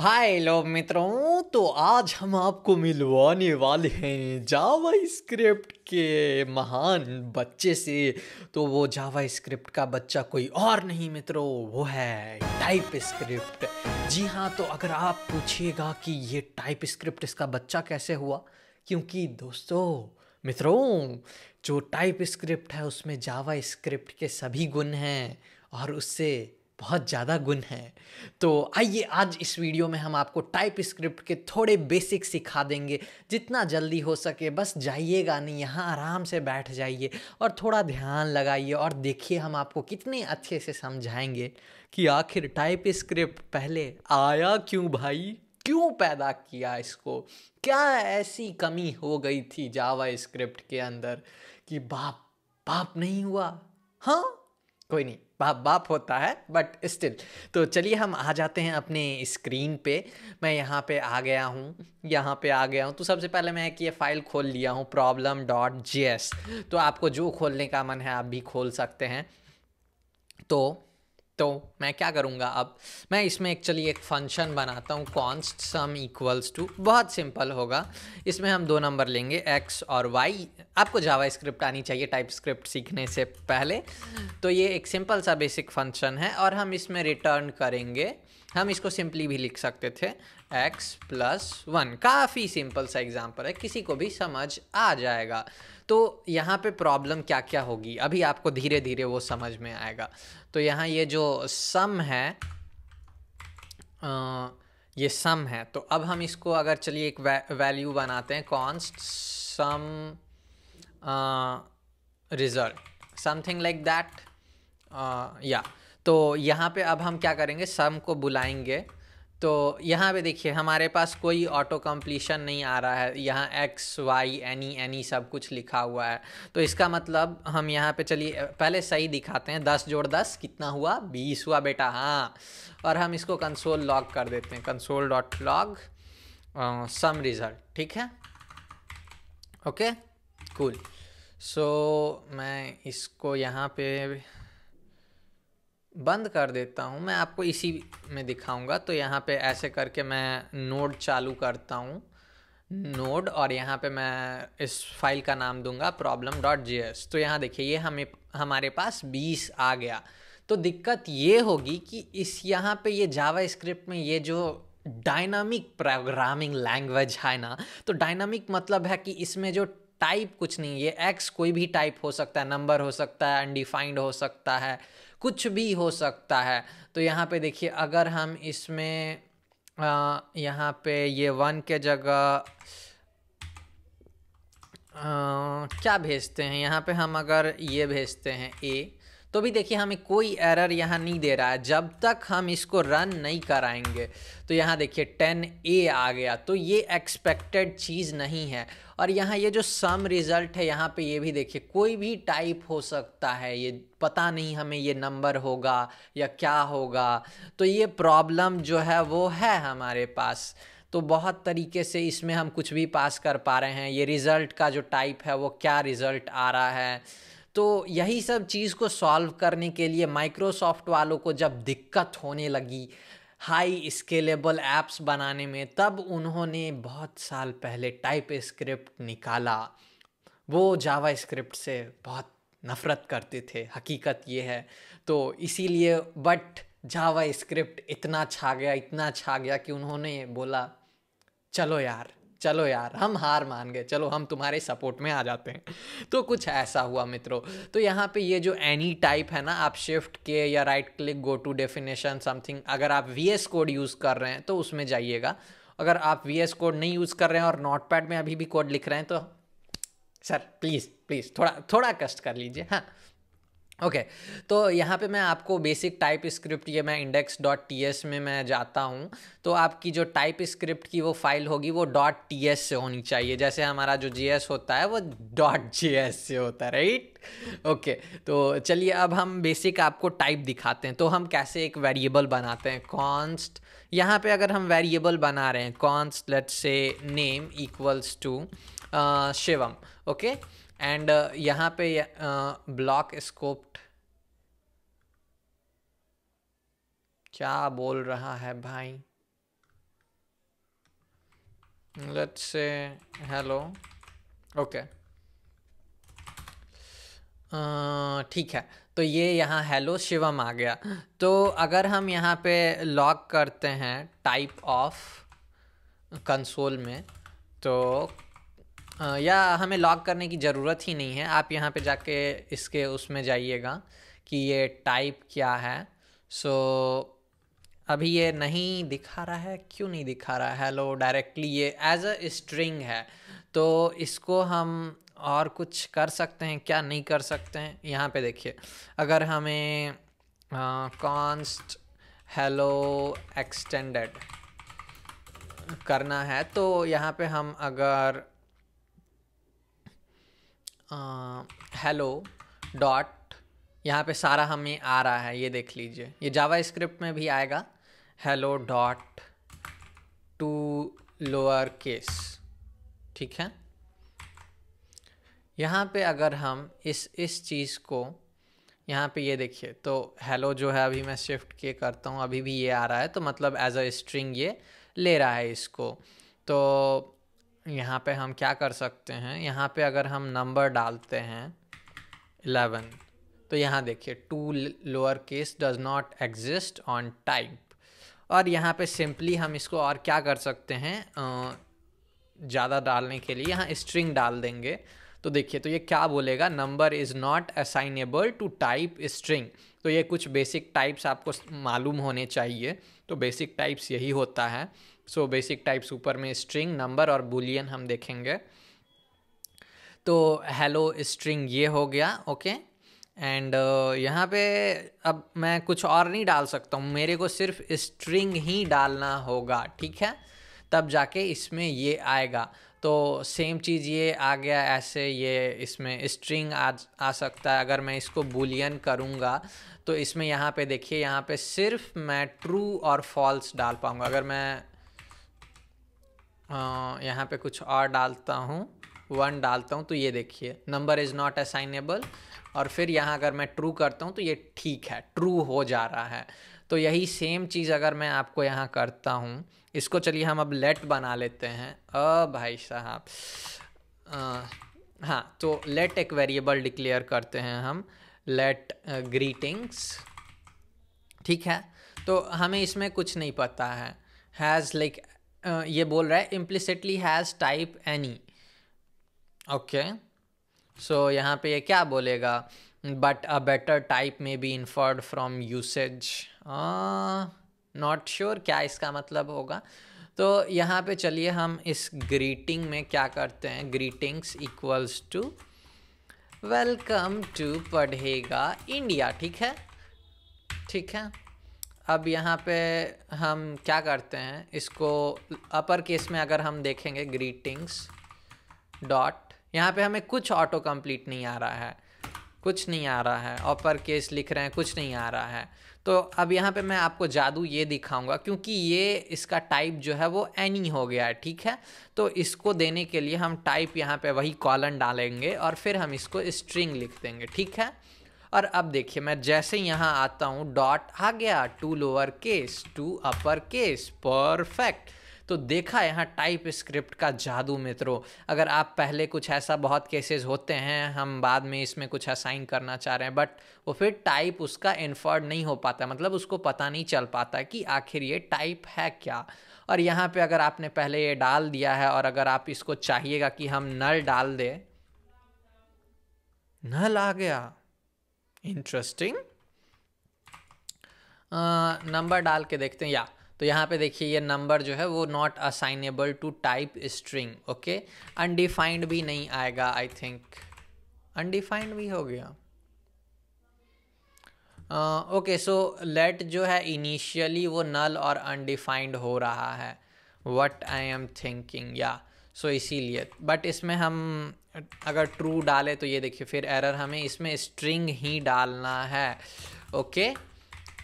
हाय लो मित्रों तो आज हम आपको मिलवाने वाले हैं जावा स्क्रिप्ट के महान बच्चे से तो वो जावा स्क्रिप्ट का बच्चा कोई और नहीं मित्रों वो है टाइप स्क्रिप्ट जी हाँ तो अगर आप पूछिएगा कि ये टाइप स्क्रिप्ट इसका बच्चा कैसे हुआ क्योंकि दोस्तों मित्रों जो टाइप स्क्रिप्ट है उसमें जावा स्क्रिप्ट के सभी गुण हैं और उससे बहुत ज़्यादा गुण हैं तो आइए आज इस वीडियो में हम आपको टाइप स्क्रिप्ट के थोड़े बेसिक सिखा देंगे जितना जल्दी हो सके बस जाइएगा नहीं यहाँ आराम से बैठ जाइए और थोड़ा ध्यान लगाइए और देखिए हम आपको कितने अच्छे से समझाएंगे कि आखिर टाइप स्क्रिप्ट पहले आया क्यों भाई क्यों पैदा किया इसको क्या ऐसी कमी हो गई थी जावा स्क्रिप्ट के अंदर कि बाप बाप नहीं हुआ हाँ कोई नहीं बाप बाप होता है बट स्टिल तो चलिए हम आ जाते हैं अपने स्क्रीन पे मैं यहाँ पे आ गया हूँ यहाँ पे आ गया हूँ तो सबसे पहले मैं एक ये फाइल खोल लिया हूँ प्रॉब्लम डॉट जी तो आपको जो खोलने का मन है आप भी खोल सकते हैं तो तो मैं क्या करूँगा अब मैं इसमें एक्चुअली एक फंक्शन बनाता हूँ कॉन्स्ट सम इक्वल्स टू बहुत सिंपल होगा इसमें हम दो नंबर लेंगे एक्स और वाई आपको जावा स्क्रिप्ट आनी चाहिए टाइप स्क्रिप्ट सीखने से पहले तो ये एक सिंपल सा बेसिक फंक्शन है और हम इसमें रिटर्न करेंगे हम इसको सिंपली भी लिख सकते थे एक्स प्लस वन काफ़ी सिंपल सा एग्जाम्पल है किसी को भी समझ आ जाएगा तो यहाँ पे प्रॉब्लम क्या क्या होगी अभी आपको धीरे धीरे वो समझ में आएगा तो यहाँ ये जो सम है आ, ये सम है तो अब हम इसको अगर चलिए एक वै, वैल्यू बनाते हैं const sum result something like that या तो यहाँ पे अब हम क्या करेंगे सम को बुलाएंगे तो यहाँ पे देखिए हमारे पास कोई ऑटो कम्प्लीशन नहीं आ रहा है यहाँ एक्स वाई एनी एनी सब कुछ लिखा हुआ है तो इसका मतलब हम यहाँ पे चलिए पहले सही दिखाते हैं दस जोड़ दस कितना हुआ बीस हुआ बेटा हाँ और हम इसको कंसोल लॉग कर देते हैं console dot log sum result ठीक है ओके कूल सो मैं इसको यहाँ पे बंद कर देता हूँ मैं आपको इसी में दिखाऊंगा तो यहाँ पे ऐसे करके मैं नोड चालू करता हूँ नोड और यहाँ पे मैं इस फाइल का नाम दूंगा प्रॉब्लम डॉट जी एस तो यहाँ देखिए ये हमें हमारे पास बीस आ गया तो दिक्कत ये होगी कि इस यहाँ पे ये जावा स्क्रिप्ट में ये जो डायनामिक प्रोग्रामिंग लैंग्वेज है ना तो डायनामिक मतलब है कि इसमें जो टाइप कुछ नहीं है एक्स कोई भी टाइप हो सकता है नंबर हो सकता है अनडिफाइंड हो सकता है कुछ भी हो सकता है तो यहाँ पे देखिए अगर हम इसमें यहाँ पे ये वन के जगह आ, क्या भेजते हैं यहाँ पे हम अगर ये भेजते हैं ए तो भी देखिए हमें कोई एरर यहाँ नहीं दे रहा है जब तक हम इसको रन नहीं कराएंगे तो यहाँ देखिए टेन ए आ गया तो ये एक्सपेक्टेड चीज़ नहीं है और यहाँ ये जो सम रिजल्ट है यहाँ पे ये भी देखिए कोई भी टाइप हो सकता है ये पता नहीं हमें ये नंबर होगा या क्या होगा तो ये प्रॉब्लम जो है वो है हमारे पास तो बहुत तरीके से इसमें हम कुछ भी पास कर पा रहे हैं ये रिज़ल्ट का जो टाइप है वो क्या रिज़ल्ट आ रहा है तो यही सब चीज़ को सॉल्व करने के लिए माइक्रोसॉफ्ट वालों को जब दिक्कत होने लगी हाई स्केलेबल ऐप्स बनाने में तब उन्होंने बहुत साल पहले टाइप स्क्रिप्ट निकाला वो जावा स्क्रिप्ट से बहुत नफ़रत करते थे हकीकत ये है तो इसीलिए बट जावा स्क्रिप्ट इतना छा गया इतना छा गया कि उन्होंने बोला चलो यार चलो यार हम हार मान गए चलो हम तुम्हारे सपोर्ट में आ जाते हैं तो कुछ ऐसा हुआ मित्रों तो यहाँ पे ये जो एनी टाइप है ना आप शिफ्ट के या right click go to definition something अगर आप वी एस कोड यूज़ कर रहे हैं तो उसमें जाइएगा अगर आप वी एस कोड नहीं यूज़ कर रहे हैं और नोट पैड में अभी भी कोड लिख रहे हैं तो सर प्लीज़ प्लीज़ थोड़ा थोड़ा कष्ट कर लीजिए हाँ ओके okay, तो यहाँ पे मैं आपको बेसिक टाइप स्क्रिप्ट ये मैं इंडेक्स डॉट टी एस में मैं जाता हूँ तो आपकी जो टाइप स्क्रिप्ट की वो फाइल होगी वो डॉट टी एस से होनी चाहिए जैसे हमारा जो जी एस होता है वो डॉट जी एस से होता है राइट ओके okay, तो चलिए अब हम बेसिक आपको टाइप दिखाते हैं तो हम कैसे एक वेरिएबल बनाते हैं कॉन्स्ट यहाँ पे अगर हम वेरिएबल बना रहे हैं कॉन्स्ट लेट से name equals to Shivam okay okay? And uh, यहाँ पे ब्लॉक uh, स्कोप्ड क्या बोल रहा है भाई लेट्स से हेलो ओके ठीक है तो ये यहाँ हेलो शिवम आ गया तो अगर हम यहाँ पे लॉक करते हैं टाइप ऑफ कंसोल में तो या हमें लॉग करने की ज़रूरत ही नहीं है आप यहाँ पे जाके इसके उसमें जाइएगा कि ये टाइप क्या है सो so, अभी ये नहीं दिखा रहा है क्यों नहीं दिखा रहा है हेलो डायरेक्टली ये एज अ स्ट्रिंग है तो इसको हम और कुछ कर सकते हैं क्या नहीं कर सकते हैं यहाँ पे देखिए अगर हमें कॉन्स्ट हेलो एक्सटेंडेड करना है तो यहाँ पे हम अगर हेलो डॉट यहाँ पे सारा हमें आ रहा है ये देख लीजिए ये जावा स्क्रिप्ट में भी आएगा hello dot to lower case ठीक है यहाँ पे अगर हम इस इस चीज़ को यहाँ पे ये देखिए तो हेलो जो है अभी मैं शिफ्ट के करता हूँ अभी भी ये आ रहा है तो मतलब एज अ स्ट्रिंग ये ले रहा है इसको तो यहाँ पे हम क्या कर सकते हैं यहाँ पे अगर हम नंबर डालते हैं इलेवन तो यहाँ देखिए to lower case does not exist on type और यहाँ पे सिंपली हम इसको और क्या कर सकते हैं ज़्यादा डालने के लिए यहाँ स्ट्रिंग डाल देंगे तो देखिए तो ये क्या बोलेगा number is not assignable to type string तो ये कुछ बेसिक टाइप्स आपको मालूम होने चाहिए तो बेसिक टाइप्स यही होता है सो बेसिक टाइप्स ऊपर में स्ट्रिंग नंबर और बुलियन हम देखेंगे तो हेलो स्ट्रिंग ये हो गया ओके okay? एंड uh, यहाँ पे अब मैं कुछ और नहीं डाल सकता हूँ मेरे को सिर्फ स्ट्रिंग ही डालना होगा ठीक है तब जाके इसमें ये आएगा तो सेम चीज़ ये आ गया ऐसे ये इसमें स्ट्रिंग आ आ सकता है अगर मैं इसको बुलियन करूँगा तो इसमें यहाँ पे देखिए यहाँ पे सिर्फ मैं ट्रू और फॉल्स डाल पाऊँगा अगर मैं यहाँ पे कुछ और डालता हूँ वन डालता हूँ तो ये देखिए नंबर इज़ नॉट असाइनेबल और फिर यहाँ अगर मैं ट्रू करता हूँ तो ये ठीक है ट्रू हो जा रहा है तो यही सेम चीज़ अगर मैं आपको यहाँ करता हूँ इसको चलिए हम अब लेट बना लेते हैं अ भाई साहब हाँ तो लेट एक वेरिएबल डिक्लेयर करते हैं हम लेट ग्रीटिंग्स ठीक है तो हमें इसमें कुछ नहीं पता है हैज़ लाइक ये बोल रहा है implicitly has type any okay so यहाँ पे ये क्या बोलेगा बट अ बेटर टाइप में be inferred from usage not sure क्या इसका मतलब होगा तो यहाँ पे चलिए हम इस ग्रीटिंग में क्या करते हैं greetings equals to welcome to पढ़ेगा इंडिया ठीक है ठीक है अब यहाँ पे हम क्या करते हैं इसको अपर केस में अगर हम देखेंगे ग्रीटिंग्स डॉट यहाँ पे हमें कुछ ऑटो कंप्लीट नहीं आ रहा है कुछ नहीं आ रहा है अपर केस लिख रहे हैं कुछ नहीं आ रहा है तो अब यहाँ पे मैं आपको जादू ये दिखाऊंगा क्योंकि ये इसका टाइप जो है वो एनी हो गया है ठीक है तो इसको देने के लिए हम टाइप यहाँ पे वही कॉलन डालेंगे और फिर हम इसको स्ट्रिंग लिख देंगे ठीक है और अब देखिए मैं जैसे यहाँ आता हूँ डॉट आ गया to lower case to upper case perfect तो देखा यहाँ टाइप स्क्रिप्ट का जादू मित्रों अगर आप पहले कुछ ऐसा बहुत केसेस होते हैं हम बाद में इसमें कुछ असाइन करना चाह रहे हैं बट वो फिर टाइप उसका इन्फर्ड नहीं हो पाता मतलब उसको पता नहीं चल पाता कि आखिर ये टाइप है क्या और यहाँ पे अगर आपने पहले ये डाल दिया है और अगर आप इसको चाहिएगा कि हम नल डाल दें नल आ गया इंटरेस्टिंग नंबर uh, डाल के देखते हैं या तो यहाँ पे देखिए ये नंबर जो है वो not assignable to type string okay undefined भी नहीं आएगा आई थिंक अनडिफाइंड भी हो गया ओके सो लेट जो है इनिशियली वो नल और अनडिफाइंड हो रहा है वट आई एम थिंकिंग या सो इसीलिए बट इसमें हम अगर ट्रू डाले तो ये देखिए फिर एरर हमें इसमें स्ट्रिंग ही डालना है ओके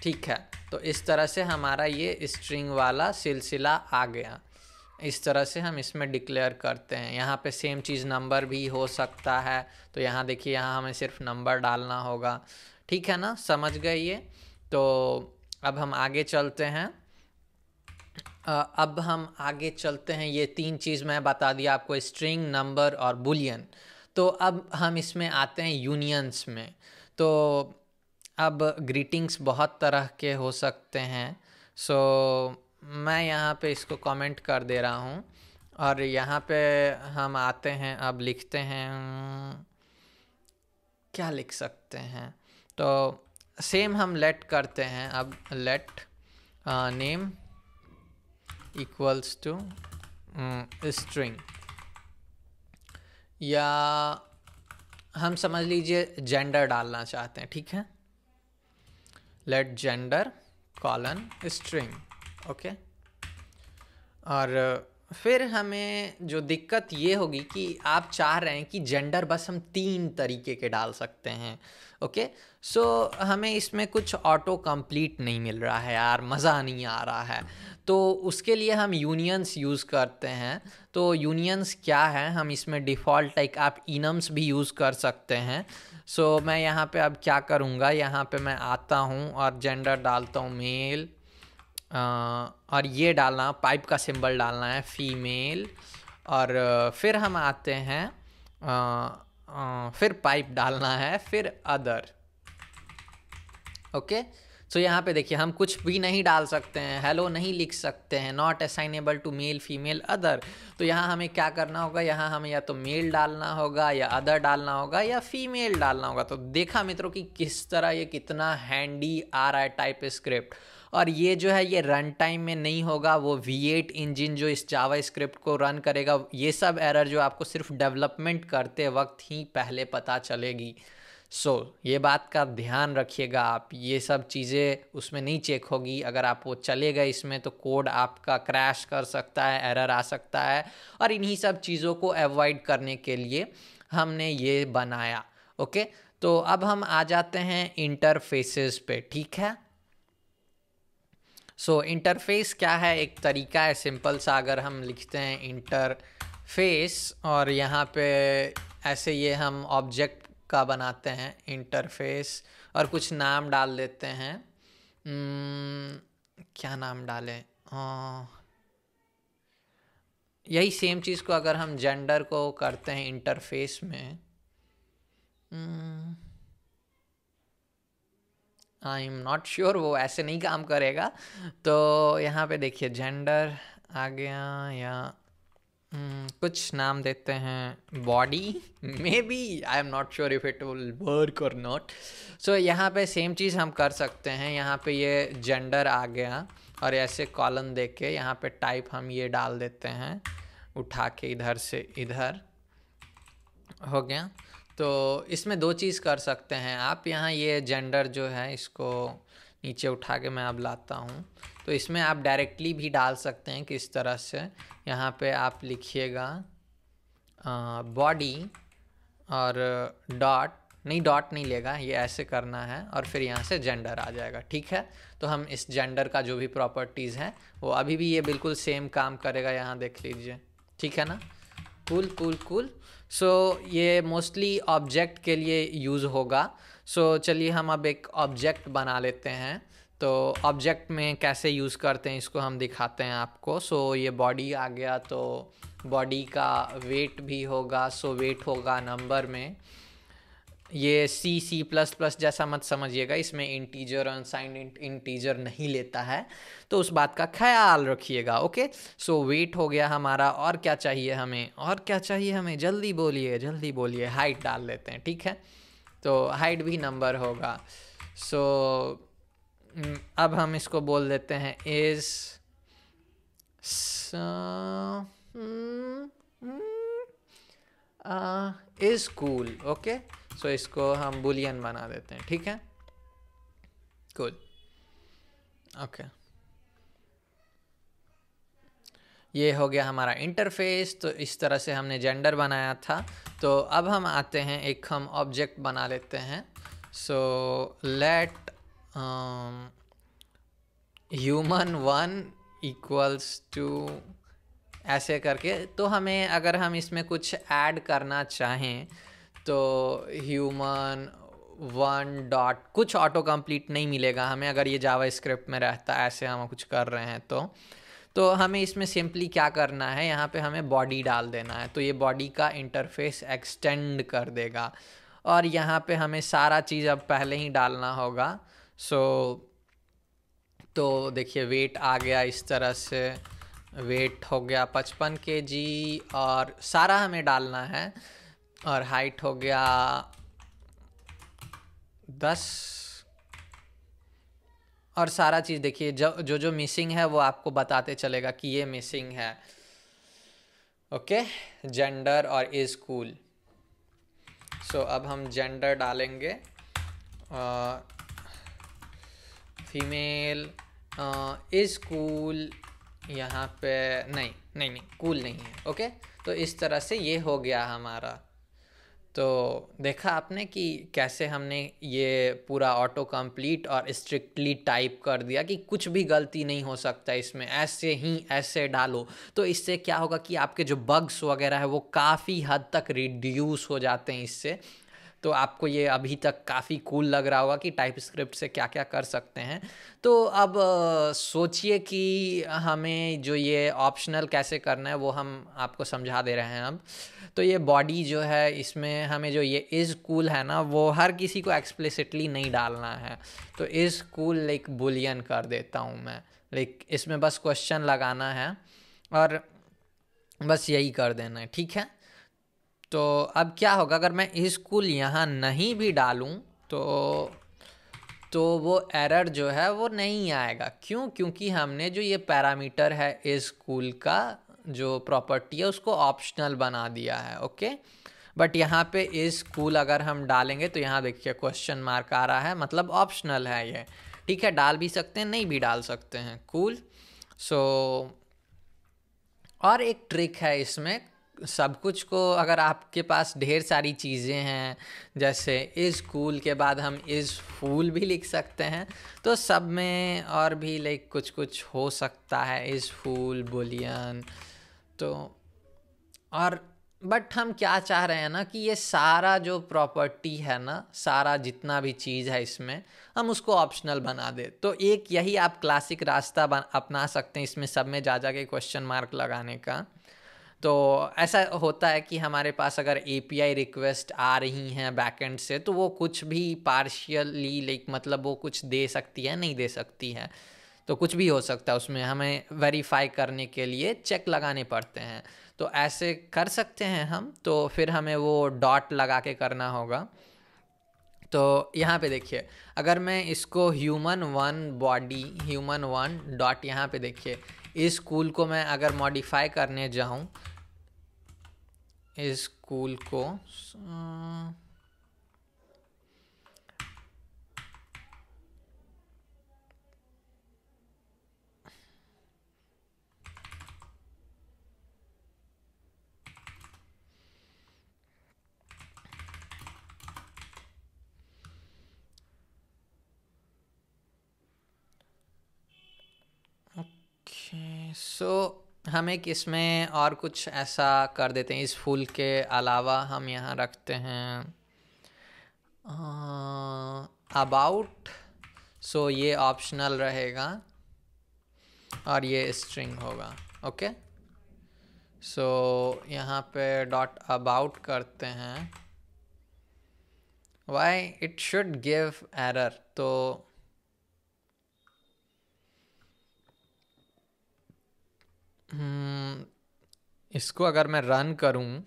ठीक है तो इस तरह से हमारा ये स्ट्रिंग वाला सिलसिला आ गया इस तरह से हम इसमें डिक्लेयर करते हैं यहाँ पे सेम चीज़ नंबर भी हो सकता है तो यहाँ देखिए यहाँ हमें सिर्फ नंबर डालना होगा ठीक है ना समझ गए ये तो अब हम आगे चलते हैं अब हम आगे चलते हैं ये तीन चीज़ मैं बता दिया आपको स्ट्रिंग नंबर और बुलियन तो अब हम इसमें आते हैं यूनियंस में तो अब ग्रीटिंग्स बहुत तरह के हो सकते हैं सो so, मैं यहाँ पे इसको कमेंट कर दे रहा हूँ और यहाँ पे हम आते हैं अब लिखते हैं क्या लिख सकते हैं तो सेम हम लेट करते हैं अब let name equals to string या हम समझ लीजिए जेंडर डालना चाहते हैं ठीक है let gender colon string okay और फिर हमें जो दिक्कत ये होगी कि आप चाह रहे हैं कि जेंडर बस हम तीन तरीके के डाल सकते हैं ओके सो so, हमें इसमें कुछ ऑटो कंप्लीट नहीं मिल रहा है यार मज़ा नहीं आ रहा है तो उसके लिए हम यूनियंस यूज़ करते हैं तो यूनियंस क्या है हम इसमें डिफ़ॉल्ट लाइक आप इनम्स भी यूज़ कर सकते हैं सो so, मैं यहाँ पे अब क्या करूँगा यहाँ पे मैं आता हूँ और जेंडर डालता हूँ मेल और ये डालना पाइप का सिंबल डालना है फीमेल और फिर हम आते हैं आ, आ, फिर पाइप डालना है फिर other okay okay? So so, यहाँ पे देखिए हम कुछ भी नहीं डाल सकते हैं हेलो नहीं लिख सकते हैं not assignable to male female other तो यहाँ हमें क्या करना होगा यहाँ हमें या तो मेल डालना होगा या अदर डालना होगा या फीमेल डालना होगा तो देखा मित्रों कि किस तरह ये कितना हैंडी आ रहा है टाइप स्क्रिप्ट और ये जो है ये रन टाइम में नहीं होगा वो V8 इंजन जो इस जावा स्क्रिप्ट को रन करेगा ये सब एरर जो आपको सिर्फ डेवलपमेंट करते वक्त ही पहले पता चलेगी सो so, ये बात का ध्यान रखिएगा आप ये सब चीज़ें उसमें नहीं चेक होगी अगर आप वो चले गए इसमें तो कोड आपका क्रैश कर सकता है एरर आ सकता है और इन्हीं सब चीज़ों को अवॉइड करने के लिए हमने ये बनाया ओके तो अब हम आ जाते हैं इंटरफेसेस पे ठीक है सो so, इंटरफेस क्या है एक तरीका है सिंपल सा अगर हम लिखते हैं इंटरफेस और यहाँ पे ऐसे ये हम ऑब्जेक्ट का बनाते हैं इंटरफेस और कुछ नाम डाल देते हैं hmm, क्या नाम डालें हाँ। यही सेम चीज़ को अगर हम जेंडर को करते हैं इंटरफेस में आई एम नॉट श्योर वो ऐसे नहीं काम करेगा तो यहाँ पे देखिए जेंडर आ गया या Hmm, कुछ नाम देते हैं body maybe I am not sure if it will work और नॉट सो यहाँ पे सेम चीज़ हम कर सकते हैं यहाँ पे ये जेंडर आ गया और ऐसे कॉलम दे के यहाँ पे टाइप हम ये डाल देते हैं उठा के इधर से इधर हो गया तो इसमें दो चीज़ कर सकते हैं आप यहाँ ये जेंडर जो है इसको नीचे उठा के मैं अब लाता हूँ तो इसमें आप डायरेक्टली भी डाल सकते हैं किस तरह से यहाँ पे आप लिखिएगा बॉडी और डॉट नहीं डॉट नहीं लेगा ये ऐसे करना है और फिर यहाँ से जेंडर आ जाएगा ठीक है तो हम इस जेंडर का जो भी प्रॉपर्टीज़ है वो अभी भी ये बिल्कुल सेम काम करेगा यहाँ देख लीजिए ठीक है ना कूल कूल कूल सो ये मोस्टली ऑब्जेक्ट के लिए यूज़ होगा सो so, चलिए हम अब एक ऑब्जेक्ट बना लेते हैं तो ऑब्जेक्ट में कैसे यूज़ करते हैं इसको हम दिखाते हैं आपको सो so, ये बॉडी आ गया तो बॉडी का वेट भी होगा सो so वेट होगा नंबर में ये सी सी प्लस प्लस जैसा मत समझिएगा इसमें इंटीजर अनसाइंड इंटीजर नहीं लेता है तो उस बात का ख्याल रखिएगा ओके सो वेट हो गया हमारा और क्या चाहिए हमें और क्या चाहिए हमें जल्दी बोलिए जल्दी बोलिए हाइट डाल लेते हैं ठीक है तो हाइट भी नंबर होगा सो so, mm, अब हम इसको बोल देते हैं is is cool okay so इसको हम बुलियन बना देते हैं ठीक है कूल ओके okay. ये हो गया हमारा इंटरफेस तो इस तरह से हमने जेंडर बनाया था तो अब हम आते हैं एक हम ऑब्जेक्ट बना लेते हैं so let human one equals to ऐसे करके तो हमें अगर हम इसमें कुछ ऐड करना चाहें तो ह्यूमन वन डॉट कुछ ऑटो कंप्लीट नहीं मिलेगा हमें अगर ये जावा स्क्रिप्ट में रहता ऐसे हम कुछ कर रहे हैं तो तो हमें इसमें सिंपली क्या करना है यहाँ पे हमें बॉडी डाल देना है तो ये बॉडी का इंटरफेस एक्सटेंड कर देगा और यहाँ पे हमें सारा चीज़ अब पहले ही डालना होगा सो so, तो देखिए वेट आ गया इस तरह से वेट हो गया पचपन के जी और सारा हमें डालना है और हाइट हो गया दस और सारा चीज़ देखिए जो जो जो मिसिंग है वो आपको बताते चलेगा कि ये मिसिंग है ओके जेंडर और इज कूल सो अब हम जेंडर डालेंगे फीमेल इज कूल यहाँ पे नहीं नहीं नहीं कूल cool नहीं है ओके okay? तो इस तरह से ये हो गया हमारा तो देखा आपने कि कैसे हमने ये पूरा ऑटो कंप्लीट और स्ट्रिक्टली टाइप कर दिया कि कुछ भी गलती नहीं हो सकता इसमें ऐसे ही ऐसे डालो तो इससे क्या होगा कि आपके जो बग्स वगैरह है वो काफ़ी हद तक रिड्यूस हो जाते हैं इससे तो आपको ये अभी तक काफ़ी कूल लग रहा होगा कि टाइप स्क्रिप्ट से क्या क्या कर सकते हैं तो अब सोचिए कि हमें जो ये ऑप्शनल कैसे करना है वो हम आपको समझा दे रहे हैं अब तो ये बॉडी जो है इसमें हमें जो ये इज़ कूल है ना वो हर किसी को एक्सप्लिसिटली नहीं डालना है तो इज़ कूल लाइक बुलियन कर देता हूँ मैं लाइक इसमें बस क्वेश्चन लगाना है और बस यही कर देना है ठीक है तो अब क्या होगा अगर मैं स्कूल यहाँ नहीं भी डालूँ तो तो वो एरर जो है वो नहीं आएगा क्यों क्योंकि हमने जो ये पैरामीटर है इस स्कूल का जो प्रॉपर्टी है उसको ऑप्शनल बना दिया है ओके बट यहाँ पे इस स्कूल अगर हम डालेंगे तो यहाँ देखिए क्वेश्चन मार्क आ रहा है मतलब ऑप्शनल है ये ठीक है डाल भी सकते हैं नहीं भी डाल सकते हैं कूल cool. सो so, और एक ट्रिक है इसमें सब कुछ को अगर आपके पास ढेर सारी चीज़ें हैं जैसे इस कूल के बाद हम इस फूल भी लिख सकते हैं तो सब में और भी लाइक कुछ कुछ हो सकता है इस फूल बोलियन तो और बट हम क्या चाह रहे हैं ना कि ये सारा जो प्रॉपर्टी है ना सारा जितना भी चीज़ है इसमें हम उसको ऑप्शनल बना दे तो एक यही आप क्लासिक रास्ता अपना सकते हैं इसमें सब में जा जा के क्वेश्चन मार्क लगाने का तो ऐसा होता है कि हमारे पास अगर ए रिक्वेस्ट आ रही हैं बैकेंड से तो वो कुछ भी पार्शियली लाइक मतलब वो कुछ दे सकती है नहीं दे सकती है तो कुछ भी हो सकता है उसमें हमें वेरीफाई करने के लिए चेक लगाने पड़ते हैं तो ऐसे कर सकते हैं हम तो फिर हमें वो डॉट लगा के करना होगा तो यहाँ पे देखिए अगर मैं इसको human one body human one dot यहाँ पे देखिए इस कूल को मैं अगर मॉडिफाई करने जाऊँ is cool course okay so हम एक इसमें और कुछ ऐसा कर देते हैं इस फूल के अलावा हम यहाँ रखते हैं अबाउट सो ये ऑप्शनल रहेगा और ये स्ट्रिंग होगा ओके सो यहाँ पे डॉट अबाउट करते हैं why it should give error तो हम्म, इसको अगर मैं रन करूं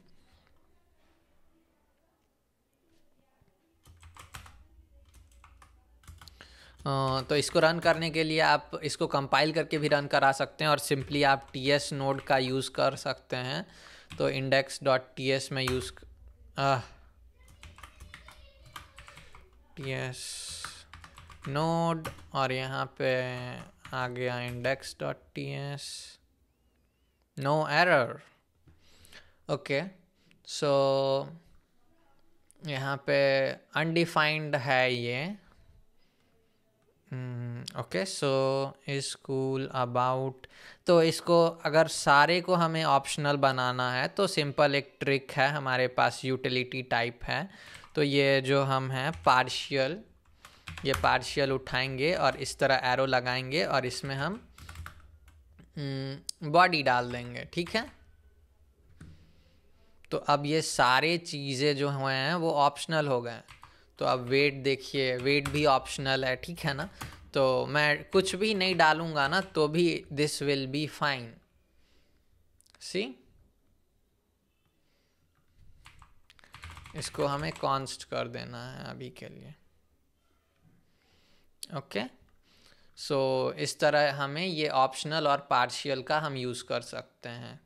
तो इसको रन करने के लिए आप इसको कंपाइल करके भी रन करा सकते हैं और सिंपली आप टी एस नोड का यूज़ कर सकते हैं तो इंडेक्स डॉट टी एस में यूज़ टी एस नोड और यहाँ पे आ गया index dot T S no error okay so यहाँ पे अनडिफाइंड है ये ओके सो स्कूल अबाउट तो इसको अगर सारे को हमें ऑप्शनल बनाना है तो सिंपल एक ट्रिक है हमारे पास यूटिलिटी टाइप है तो ये जो हम हैं पार्शियल ये पार्शियल उठाएंगे और इस तरह एरो लगाएंगे और इसमें हम बॉडी हम्म, डाल देंगे ठीक है तो अब ये सारे चीज़ें जो हुए हैं वो ऑप्शनल हो गए हैं तो अब वेट देखिए वेट भी ऑप्शनल है ठीक है ना तो मैं कुछ भी नहीं डालूंगा ना तो भी this will be fine see इसको हमें कॉन्स्ट कर देना है अभी के लिए ओके okay? सो so, इस तरह हमें ये ऑप्शनल और पार्शियल का हम यूज़ कर सकते हैं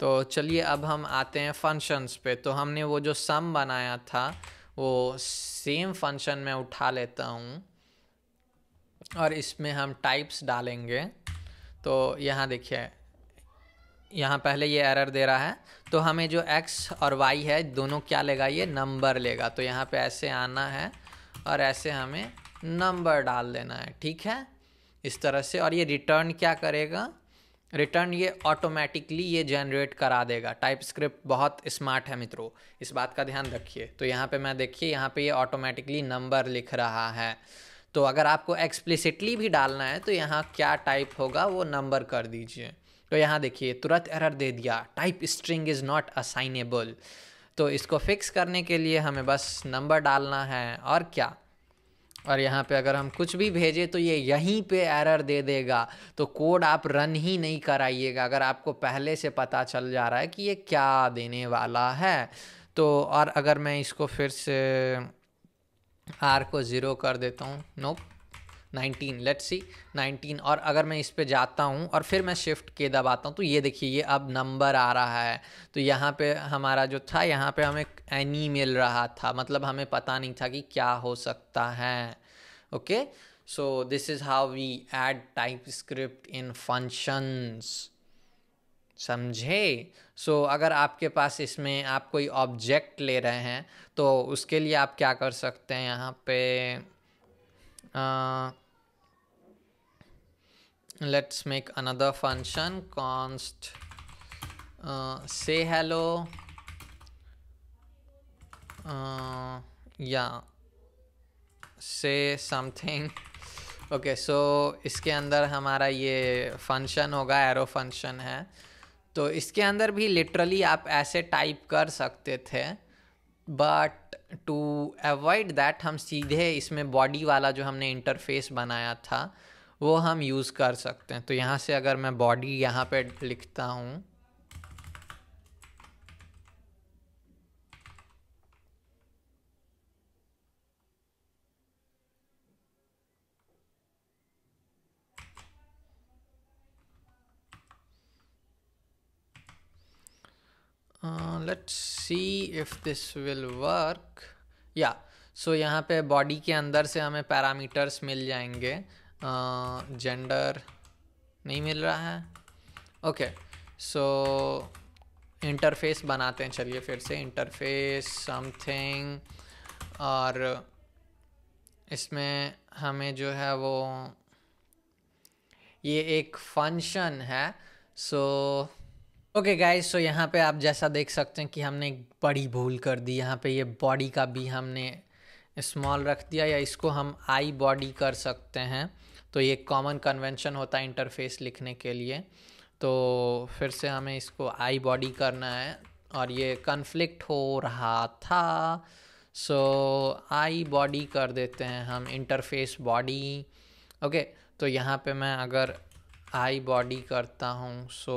तो चलिए अब हम आते हैं फंक्शंस पे तो हमने वो जो सम बनाया था वो सेम फंक्शन में उठा लेता हूँ और इसमें हम टाइप्स डालेंगे तो यहाँ देखिए यहाँ पहले ये एरर दे रहा है तो हमें जो x और y है दोनों क्या लेगा ये नंबर लेगा तो यहाँ पे ऐसे आना है और ऐसे हमें नंबर डाल देना है ठीक है इस तरह से और ये रिटर्न क्या करेगा रिटर्न ये ऑटोमेटिकली ये जनरेट करा देगा टाइप स्क्रिप्ट बहुत स्मार्ट है मित्रों इस बात का ध्यान रखिए तो यहाँ पे मैं देखिए यहाँ पे ये ऑटोमेटिकली नंबर लिख रहा है तो अगर आपको एक्सप्लिसिटली भी डालना है तो यहाँ क्या टाइप होगा वो नंबर कर दीजिए तो यहाँ देखिए तुरंत एरर दे दिया type string is not assignable तो इसको फिक्स करने के लिए हमें बस नंबर डालना है और क्या और यहाँ पे अगर हम कुछ भी भेजें तो ये यहीं पे एरर दे देगा तो कोड आप रन ही नहीं कराइएगा अगर आपको पहले से पता चल जा रहा है कि ये क्या देने वाला है तो और अगर मैं इसको फिर से आर को ज़ीरो कर देता हूँ nope nineteen let's see nineteen और अगर मैं इस पर जाता हूँ और फिर मैं शिफ्ट के दबाता हूँ तो ये देखिए ये अब नंबर आ रहा है तो यहाँ पे हमारा जो था यहाँ पे हमें एनी मिल रहा था मतलब हमें पता नहीं था कि क्या हो सकता है okay so this is how we add TypeScript in functions समझे सो so, अगर आपके पास इसमें आप कोई ऑब्जेक्ट ले रहे हैं तो उसके लिए आप क्या कर सकते हैं यहाँ पे आ, let's make another function const uh, say hello uh, yeah say something okay, so इसके अंदर हमारा ये function होगा arrow function है तो इसके अंदर भी लिटरली आप ऐसे टाइप कर सकते थे बट टू अवॉइड दैट हम सीधे इसमें बॉडी वाला जो हमने इंटरफेस बनाया था वो हम यूज़ कर सकते हैं तो यहाँ से अगर मैं बॉडी यहाँ पे लिखता हूँ let's see if this will work या सो यहाँ पे बॉडी के अंदर से हमें पैरामीटर्स मिल जाएंगे जेंडर नहीं मिल रहा है ओके सो इंटरफेस बनाते हैं चलिए फिर से इंटरफेस समथिंग और इसमें हमें जो है वो ये एक फंक्शन है सो ओके गाइस सो यहाँ पे आप जैसा देख सकते हैं कि हमने एक बड़ी भूल कर दी यहाँ पे ये बॉडी का भी हमने स्मॉल रख दिया या इसको हम आई बॉडी कर सकते हैं तो ये कॉमन कन्वेंशन होता है इंटरफेस लिखने के लिए तो फिर से हमें इसको आई बॉडी करना है और ये कन्फ्लिक्ट हो रहा था सो आई बॉडी कर देते हैं हम इंटरफेस बॉडी ओके तो यहाँ पे मैं अगर आई बॉडी करता हूँ सो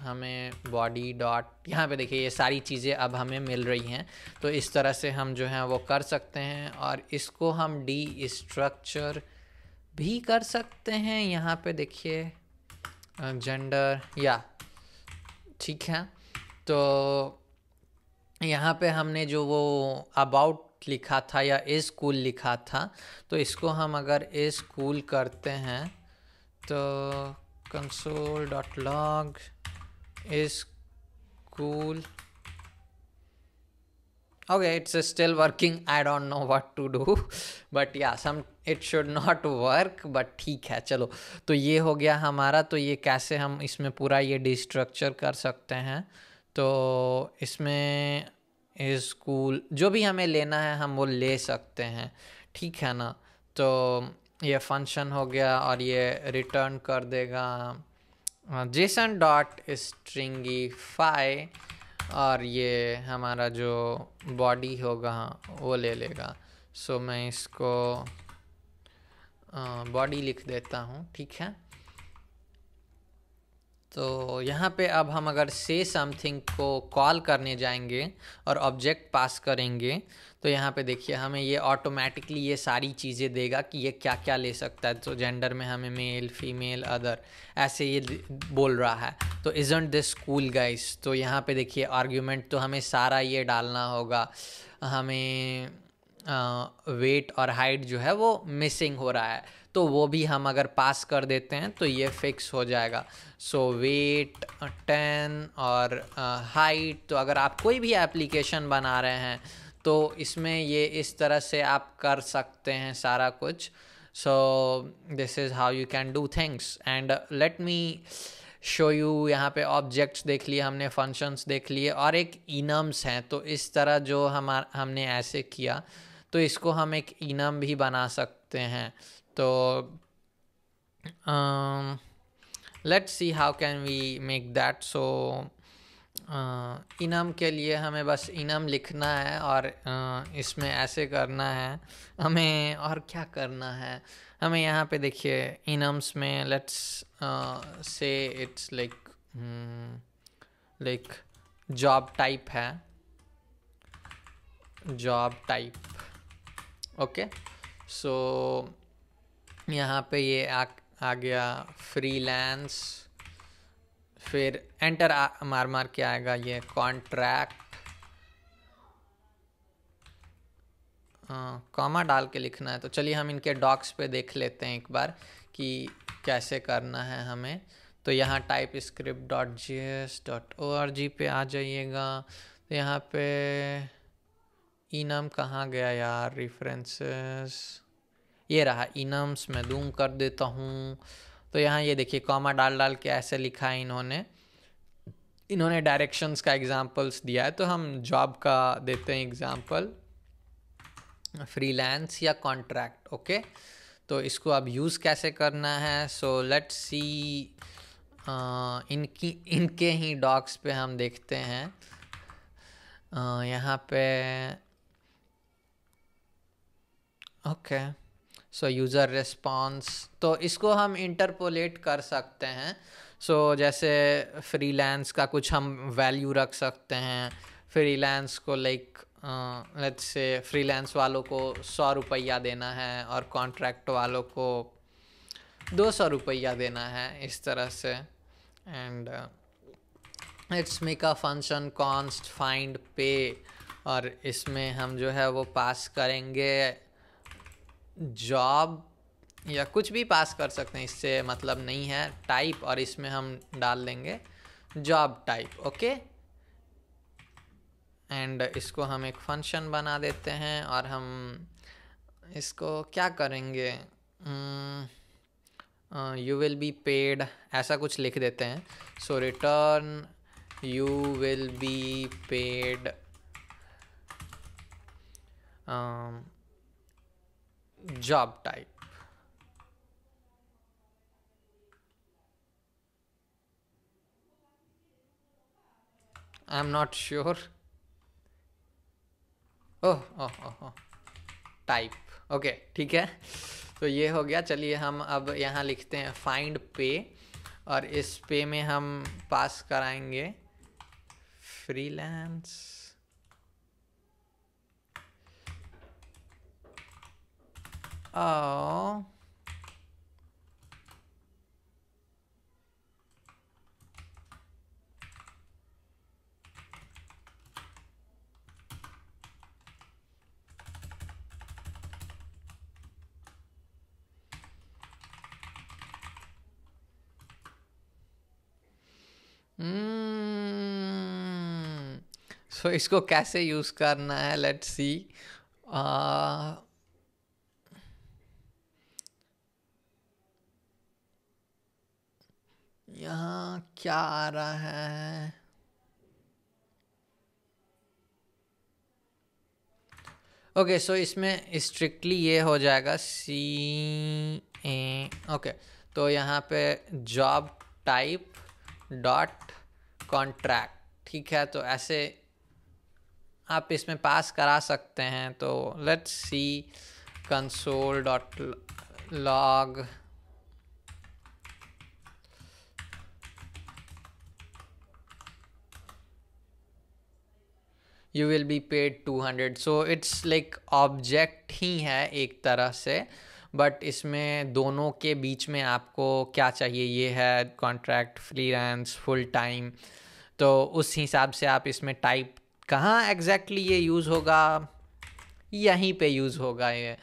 हमें बॉडी डॉट यहाँ पे देखिए ये सारी चीज़ें अब हमें मिल रही हैं तो इस तरह से हम जो हैं वो कर सकते हैं और इसको हम डी स्ट्रक्चर भी कर सकते हैं यहाँ पे देखिए जेंडर या ठीक है तो यहाँ पे हमने जो वो अबाउट लिखा था या ए स्कूल लिखा था तो इसको हम अगर ए स्कूल करते हैं तो console dot log a school okay it's still working i don't know what to do but yeah some it should not work but ठीक है चलो तो ये हो गया हमारा तो ये कैसे हम इसमें पूरा ये डिस्ट्रक्चर कर सकते हैं तो इसमें स्कूल जो भी हमें लेना है हम वो ले सकते हैं ठीक है ना तो ये फंक्शन हो गया और ये रिटर्न कर देगा जेसन डॉट स्ट्रिंगी फाई और ये हमारा जो बॉडी होगा वो ले लेगा सो मैं इसको बॉडी लिख देता हूँ ठीक है तो यहाँ पे अब हम अगर से समथिंग को कॉल करने जाएंगे और ऑब्जेक्ट पास करेंगे तो यहाँ पे देखिए हमें ये ऑटोमेटिकली ये सारी चीज़ें देगा कि ये क्या क्या ले सकता है तो जेंडर में हमें मेल फीमेल अदर ऐसे ये बोल रहा है तो इज़ंट दिस स्कूल गाइस तो यहाँ पे देखिए आर्ग्यूमेंट तो हमें सारा ये डालना होगा हमें वेट और हाइट जो है वो मिसिंग हो रहा है तो वो भी हम अगर पास कर देते हैं तो ये फिक्स हो जाएगा सो वेट टेन और हाइट uh, तो अगर आप कोई भी एप्लीकेशन बना रहे हैं तो इसमें ये इस तरह से आप कर सकते हैं सारा कुछ so this is how you can do things and let me show you यहाँ पे ऑब्जेक्ट्स देख लिए हमने फंक्शंस देख लिए और एक इनम्स हैं तो इस तरह जो हमार हमने ऐसे किया तो इसको हम एक इनम भी बना सकते हैं तो let's see how can we make that so enum के लिए हमें बस इनाम लिखना है और uh, इसमें ऐसे करना है हमें और क्या करना है हमें यहाँ पे देखिए इनाम्स में let's say it's like like job type है जॉब टाइप ओके सो यहाँ पे ये आ, आ गया फ्रीलांस फिर एंटर आ, मार मार के आएगा ये कॉन्ट्रैक्ट कॉमा डाल के लिखना है तो चलिए हम इनके डॉक्स पे देख लेते हैं एक बार कि कैसे करना है हमें तो यहाँ TypeScript dot G S dot O R G पे आ जाइएगा तो यहाँ पे ई नाम कहाँ गया यार रेफरेंसेस ये रहा इनम्स मैं दूम कर देता हूँ तो यहाँ ये देखिए कॉमा डाल डाल के ऐसे लिखा है इन्होंने इन्होंने डायरेक्शंस का एग्जांपल्स दिया है तो हम जॉब का देते हैं एग्जांपल फ्रीलांस या कॉन्ट्रैक्ट ओके तो इसको अब यूज़ कैसे करना है सो लेट्स सी इनकी इनके ही डॉक्स पे हम देखते हैं uh, यहाँ पे okay okay. So user response तो इसको हम इंटरपोलेट कर सकते हैं सो so, जैसे फ्रीलांस का कुछ हम वैल्यू रख सकते हैं फ्रीलांस को लाइक लेट्स से फ्रीलांस वालों को सौ रुपया देना है और कॉन्ट्रैक्ट वालों को दो सौ रुपया देना है इस तरह से and it's make a function const find पे और इसमें हम जो है वो पास करेंगे जॉब या कुछ भी पास कर सकते हैं इससे मतलब नहीं है टाइप और इसमें हम डाल देंगे जॉब टाइप ओके एंड इसको हम एक फंक्शन बना देते हैं और हम इसको क्या करेंगे यू विल बी पेड ऐसा कुछ लिख देते हैं so return you will be paid job type. I'm not sure. oh, oh oh type okay ठीक है तो ये हो गया चलिए हम अब यहाँ लिखते हैं फाइंड पे और इस पे में हम पास कराएंगे freelance Oh. So hmm. so, इसको कैसे यूज़ करना है लेट्स सी यहाँ क्या आ रहा है ओके सो इसमें स्ट्रिक्टली ये हो जाएगा सी ए ओके तो यहाँ पे जॉब टाइप डॉट कॉन्ट्रैक्ट ठीक है तो ऐसे आप इसमें पास करा सकते हैं तो let's see console dot log you will be paid two hundred so it's like object ही है एक तरह से बट इसमें दोनों के बीच में आपको क्या चाहिए ये है contract freelance full time तो उस हिसाब से आप इसमें टाइप कहाँ एग्जैक्टली exactly ये यूज़ होगा यहीं पे यूज़ होगा ये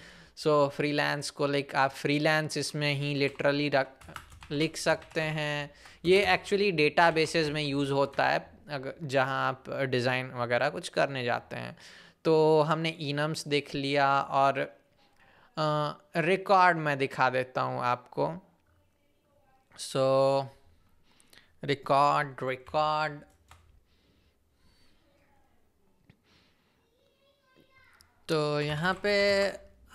सो so, फ्रीलांस को लाइक आप फ्रीलांस इसमें ही लिटरली रख लिख सकते हैं ये एक्चुअली डेटा में यूज़ होता है अगर जहाँ आप डिज़ाइन वगैरह कुछ करने जाते हैं तो हमने इनम्स देख लिया और रिकॉर्ड मैं दिखा देता हूँ आपको सो रिकॉर्ड रिकॉर्ड तो यहाँ पे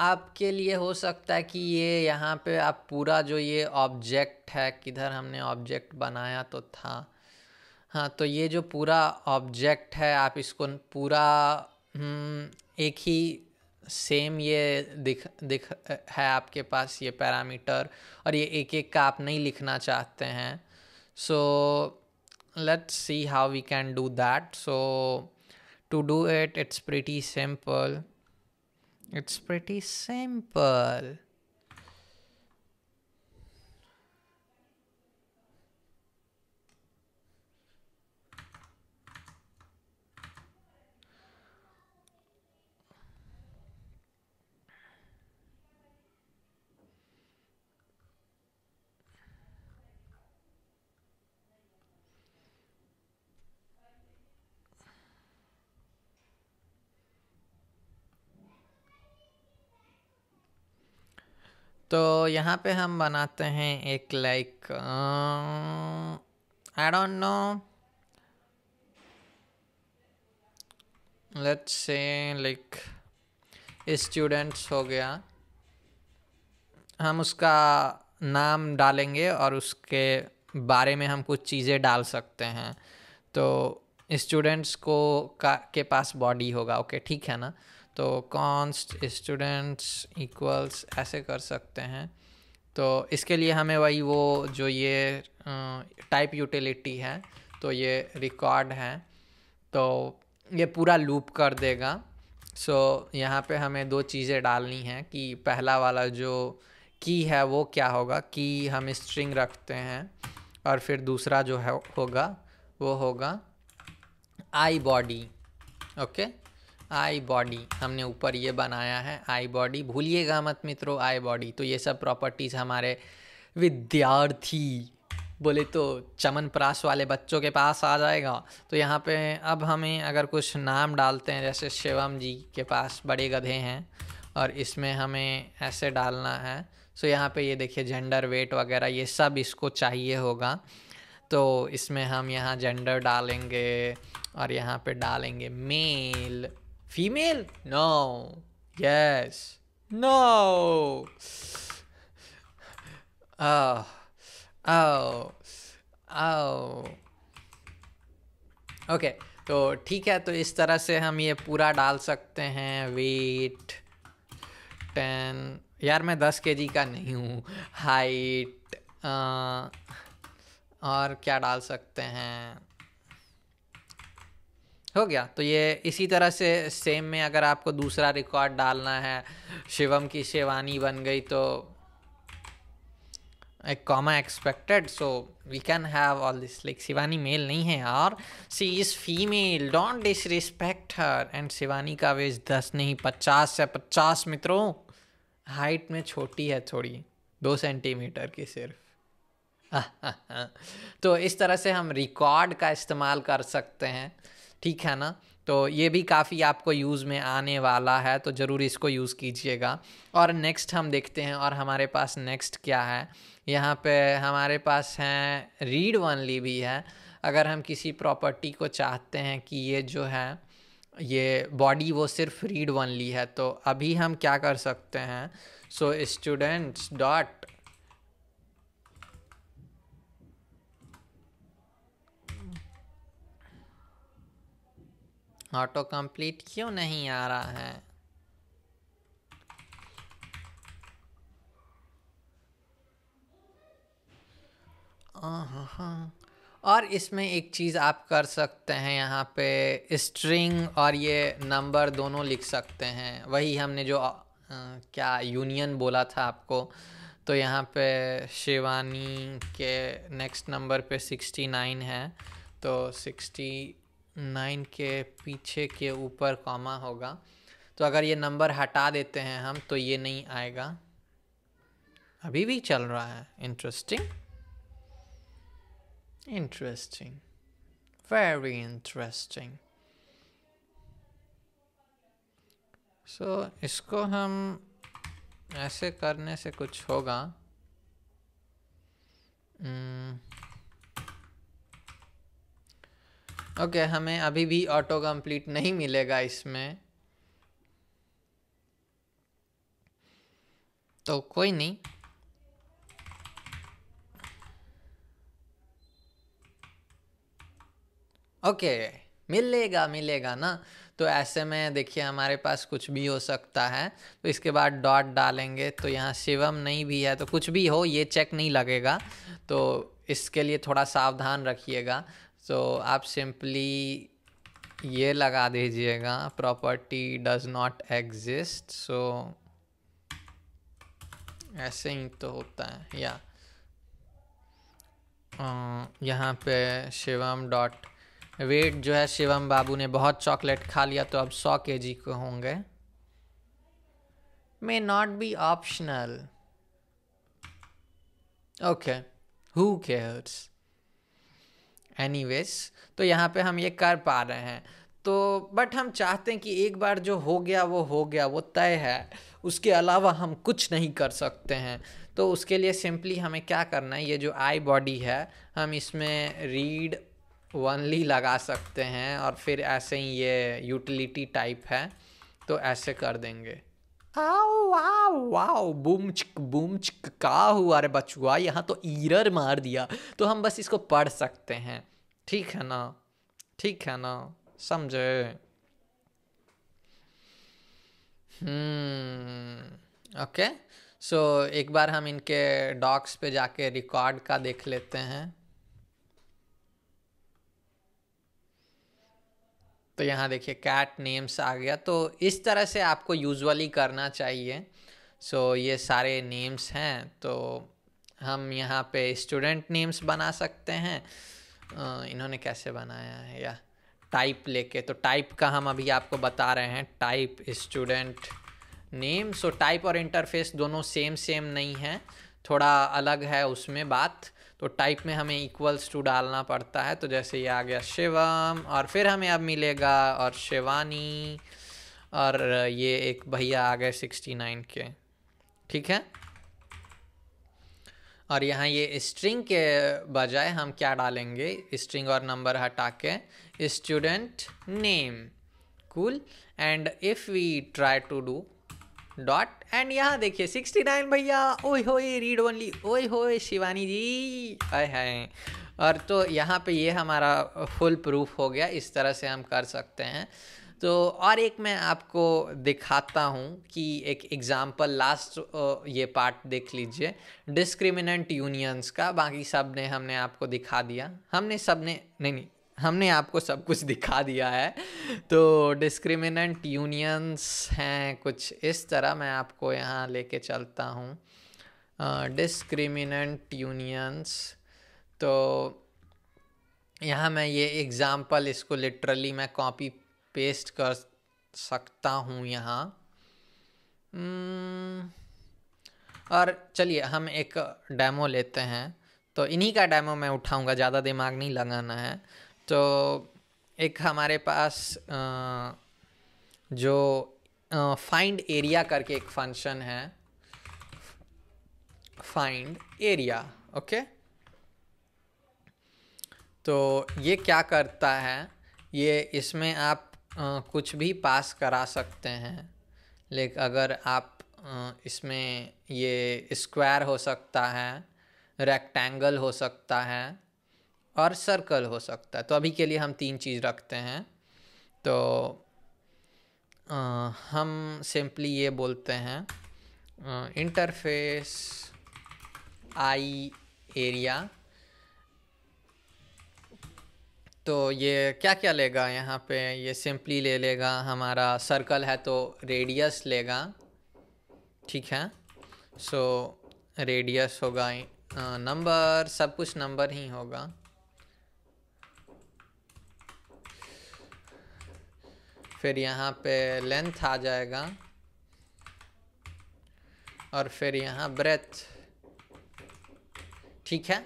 आपके लिए हो सकता है कि ये यहाँ पे आप पूरा जो ये ऑब्जेक्ट है किधर हमने ऑब्जेक्ट बनाया तो था हाँ तो ये जो पूरा ऑब्जेक्ट है आप इसको पूरा हम्म, एक ही सेम ये दिख दिख है आपके पास ये पैरामीटर और ये एक एक का आप नहीं लिखना चाहते हैं so let's see how we can do that so to do it it's pretty simple it's pretty simple तो यहाँ पे हम बनाते हैं एक like I don't know let's say like students हो गया हम उसका नाम डालेंगे और उसके बारे में हम कुछ चीज़ें डाल सकते हैं तो स्टूडेंट्स को का के पास बॉडी होगा ओके ठीक है ना तो कॉन्स्ट स्टूडेंट्स इक्वल्स ऐसे कर सकते हैं तो इसके लिए हमें वही वो जो ये टाइप यूटिलिटी है तो ये रिकॉर्ड है तो ये पूरा लूप कर देगा सो so, यहाँ पे हमें दो चीज़ें डालनी हैं कि पहला वाला जो की है वो क्या होगा की हम स्ट्रिंग रखते हैं और फिर दूसरा जो है होगा वो होगा I body okay I body हमने ऊपर ये बनाया है आई बॉडी भूलिएगा मत मित्रों आई बॉडी तो ये सब प्रॉपर्टीज़ हमारे विद्यार्थी बोले तो चमन प्राश वाले बच्चों के पास आ जाएगा तो यहाँ पे अब हमें अगर कुछ नाम डालते हैं जैसे शिवम जी के पास बड़े गधे हैं और इसमें हमें ऐसे डालना है सो तो यहाँ पे ये देखिए जेंडर वेट वगैरह ये सब इसको चाहिए होगा तो इसमें हम यहाँ जेंडर डालेंगे और यहाँ पे डालेंगे male Female? No. Yes. No. Oh. Oh. Oh. Okay okay, तो ठीक है तो इस तरह से हम ये पूरा डाल सकते हैं वेट टेन यार मैं दस के जी का नहीं हूँ हाइट uh, और क्या डाल सकते हैं हो गया तो ये इसी तरह से सेम में अगर आपको दूसरा रिकॉर्ड डालना है शिवम की शिवानी बन गई तो एक comma expected so we can have all this like Shivani male नहीं है और she is female don't disrespect her and Shivani का वेज दस नहीं पचास से पचास मित्रों हाइट में छोटी है थोड़ी दो सेंटीमीटर की सिर्फ तो इस तरह से हम रिकॉर्ड का इस्तेमाल कर सकते हैं ठीक है ना तो ये भी काफ़ी आपको यूज़ में आने वाला है तो ज़रूर इसको यूज़ कीजिएगा और नेक्स्ट हम देखते हैं और हमारे पास नेक्स्ट क्या है यहाँ पे हमारे पास हैं रीड वनली भी है अगर हम किसी प्रॉपर्टी को चाहते हैं कि ये जो है ये बॉडी वो सिर्फ रीड वनली है तो अभी हम क्या कर सकते हैं so students dot auto complete क्यों नहीं आ रहा है और इसमें एक चीज़ आप कर सकते हैं यहाँ पे स्ट्रिंग और ये नंबर दोनों लिख सकते हैं वही हमने जो आ, क्या यूनियन बोला था आपको तो यहाँ पे शिवानी के नेक्स्ट नंबर पे नाइन है तो सिक्सटी नाइन के पीछे के ऊपर कॉमा होगा तो अगर ये नंबर हटा देते हैं हम तो ये नहीं आएगा अभी भी चल रहा है interesting interesting very interesting so इसको हम ऐसे करने से कुछ होगा hmm. ओके okay, हमें अभी भी ऑटो कंप्लीट नहीं मिलेगा इसमें तो कोई नहीं ओके okay, मिलेगा मिलेगा ना तो ऐसे में देखिए हमारे पास कुछ भी हो सकता है तो इसके बाद डॉट डालेंगे तो यहाँ शिवम नहीं भी है तो कुछ भी हो ये चेक नहीं लगेगा तो इसके लिए थोड़ा सावधान रखिएगा तो आप सिंपली ये लगा दीजिएगा property does not exist so ऐसे ही तो होता है या यहाँ पे शिवम डॉट वेट जो है शिवम बाबू ने बहुत चॉकलेट खा लिया तो अब सौ के जी के होंगे may not be optional okay who cares anyways तो यहाँ पे हम ये कर पा रहे हैं तो बट हम चाहते हैं कि एक बार जो हो गया वो हो गया वो तय है उसके अलावा हम कुछ नहीं कर सकते हैं तो उसके लिए सिंपली हमें क्या करना है ये जो आई बॉडी है हम इसमें रीड वनली लगा सकते हैं और फिर ऐसे ही ये यूटिलिटी टाइप है तो ऐसे कर देंगे आओ आओ वाओ बूम चिक बूम चिक का हुआ अरे बचुआ यहाँ तो ईरर मार दिया तो हम बस इसको पढ़ सकते हैं ठीक है ना ठीक है ना समझे हम्म ओके सो एक बार हम इनके डॉक्स पे जाके रिकॉर्ड का देख लेते हैं तो यहाँ देखिए कैट नेम्स आ गया तो इस तरह से आपको यूजुअली करना चाहिए सो so, ये सारे नेम्स हैं तो हम यहाँ पे स्टूडेंट नेम्स बना सकते हैं इन्होंने कैसे बनाया है या टाइप लेके तो टाइप का हम अभी आपको बता रहे हैं type student name so type और इंटरफेस दोनों सेम सेम नहीं है थोड़ा अलग है उसमें बात तो टाइप में हमें इक्वल्स टू डालना पड़ता है तो जैसे ये आ गया शिवम और फिर हमें अब मिलेगा और शिवानी और ये एक भैया आ गए सिक्सटी नाइन के ठीक है और यहाँ ये स्ट्रिंग के बजाय हम क्या डालेंगे स्ट्रिंग और नंबर हटा के student name cool and if we try to do dot and यहाँ देखिए सिक्सटी नाइन भैया ओ हो रीड ओनली ओ हो शिवानी जी आए है और तो यहाँ पे ये हमारा फुल प्रूफ हो गया इस तरह से हम कर सकते हैं तो और एक मैं आपको दिखाता हूँ कि एक एग्ज़ाम्पल लास्ट ये पार्ट देख लीजिए डिस्क्रिमिनेंट यूनियंस का बाकी सब ने हमने आपको दिखा दिया हमने सब ने नहीं नहीं हमने आपको सब कुछ दिखा दिया है तो डिस्क्रिमिनेंट यूनियंस हैं कुछ इस तरह मैं आपको यहाँ लेके चलता हूँ डिस्क्रिमिनेंट यूनियंस तो यहाँ मैं ये एग्ज़ाम्पल इसको लिटरली मैं कॉपी पेस्ट कर सकता हूँ यहाँ hmm, और चलिए हम एक डैमो लेते हैं तो इन्हीं का डैमो मैं उठाऊंगा ज़्यादा दिमाग नहीं लगाना है तो एक हमारे पास जो फाइंड एरिया करके एक फंक्शन है फाइंड एरिया ओके तो ये क्या करता है ये इसमें आप कुछ भी पास करा सकते हैं लेकिन अगर आप इसमें ये स्क्वायर हो सकता है रेक्टेंगल हो सकता है और सर्कल हो सकता है तो अभी के लिए हम तीन चीज़ रखते हैं तो आ, हम सिंपली ये बोलते हैं इंटरफेस आई एरिया तो ये क्या क्या लेगा यहाँ पे ये सिंपली ले लेगा हमारा सर्कल है तो रेडियस लेगा ठीक है सो so, रेडियस होगा नंबर सब कुछ नंबर ही होगा फिर यहाँ पे लेंथ आ जाएगा और फिर यहाँ ब्रेथ ठीक है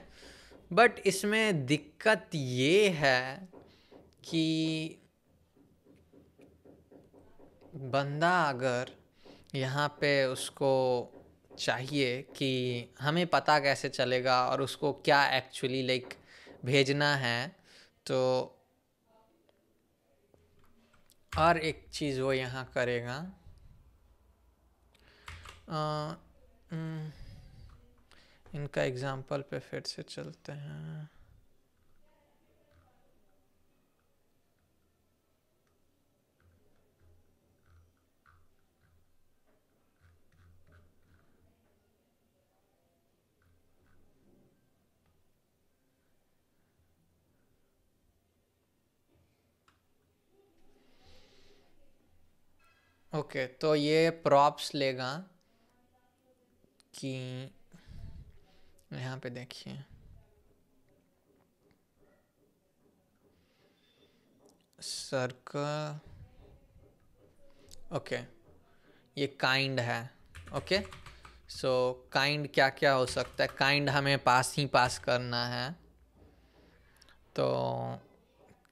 बट इसमें दिक्कत ये है कि बंदा अगर यहाँ पे उसको चाहिए कि हमें पता कैसे चलेगा और उसको क्या एक्चुअली लाइक भेजना है तो और एक चीज़ वो यहाँ करेगा आ, इनका एग्जाम्पल पे फिर से चलते हैं ओके okay, तो ये प्रॉप्स लेगा कि यहाँ पे देखिए सर्कल ओके ये काइंड है ओके सो काइंड क्या क्या हो सकता है काइंड हमें पास ही पास करना है तो